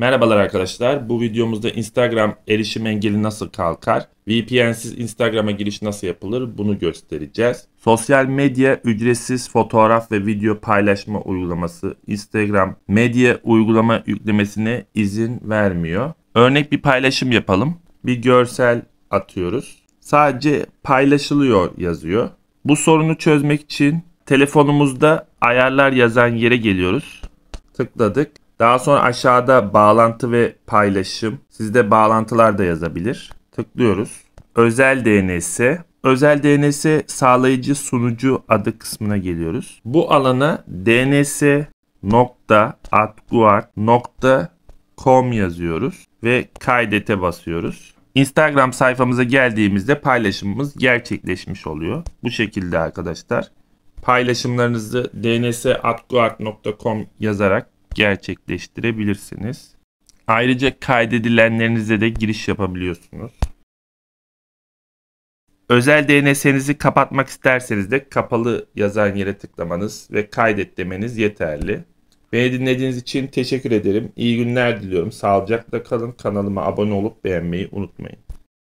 Merhabalar arkadaşlar. Bu videomuzda Instagram erişim engeli nasıl kalkar? VPN'siz Instagram'a giriş nasıl yapılır? Bunu göstereceğiz. Sosyal medya ücretsiz fotoğraf ve video paylaşma uygulaması Instagram medya uygulama yüklemesine izin vermiyor. Örnek bir paylaşım yapalım. Bir görsel atıyoruz. Sadece paylaşılıyor yazıyor. Bu sorunu çözmek için telefonumuzda ayarlar yazan yere geliyoruz. Tıkladık daha sonra aşağıda bağlantı ve paylaşım. Sizde bağlantılar da yazabilir. Tıklıyoruz. Özel DNS. Özel DNS sağlayıcı sunucu adı kısmına geliyoruz. Bu alana DNS yazıyoruz ve kaydete basıyoruz. Instagram sayfamıza geldiğimizde paylaşımımız gerçekleşmiş oluyor. Bu şekilde arkadaşlar paylaşımlarınızı dns.atguard.com yazarak gerçekleştirebilirsiniz. Ayrıca kaydedilenlerinize de giriş yapabiliyorsunuz. Özel DNS'nizi kapatmak isterseniz de kapalı yazan yere tıklamanız ve kaydet demeniz yeterli. Beni dinlediğiniz için teşekkür ederim. İyi günler diliyorum. Sağlıcakla kalın. Kanalıma abone olup beğenmeyi unutmayın.